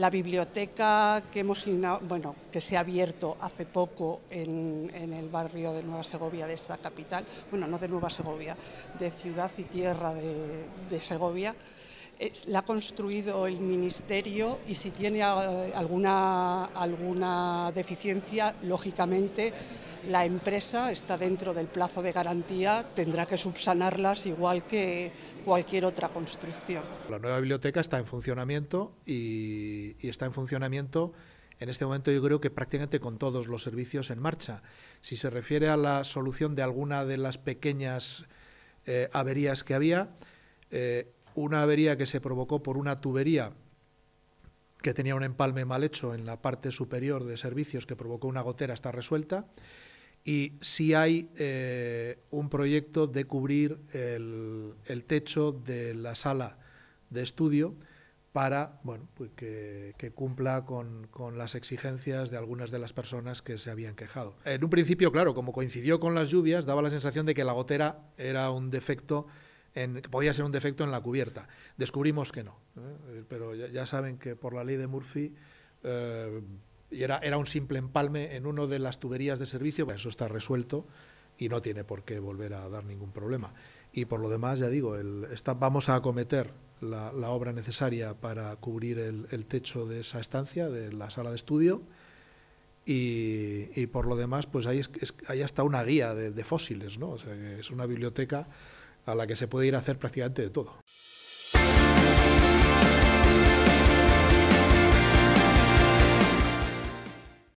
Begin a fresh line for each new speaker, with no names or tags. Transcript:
la biblioteca que hemos bueno, que se ha abierto hace poco en, el barrio de Nueva Segovia de esta capital, bueno, no de Nueva Segovia, de Ciudad y Tierra de, de Segovia, la ha construido el Ministerio y si tiene eh, alguna, alguna deficiencia, lógicamente la empresa está dentro del plazo de garantía, tendrá que subsanarlas igual que cualquier otra construcción.
La nueva biblioteca está en funcionamiento y, está en funcionamiento en este momento yo creo que prácticamente con todos los servicios en marcha. Si se refiere a la solución de alguna de las pequeñas eh, averías que había, eh, una avería que se provocó por una tubería que tenía un empalme mal hecho en la parte superior de servicios que provocó una gotera está resuelta y si hay eh, un proyecto de cubrir el, techo de la sala de estudio para bueno, pues que, cumpla con, con, las exigencias de algunas de las personas que se habían quejado. En un principio, claro, como coincidió con las lluvias, daba la sensación de que la gotera era un defecto podía ser un defecto en la cubierta. Descubrimos que no, ¿eh? Eh, pero ya, saben que por la ley de Murphy eh, era, era un simple empalme en una de las tuberías de servicio, pues eso está resuelto y no tiene por qué volver a dar ningún problema. Y por lo demás, ya digo, el, vamos a acometer la, obra necesaria para cubrir el, techo de esa estancia, de la sala de estudio, y, por lo demás, pues ahí, es, una guía de, fósiles, ¿no? es una biblioteca a la que se puede ir a hacer prácticamente de todo.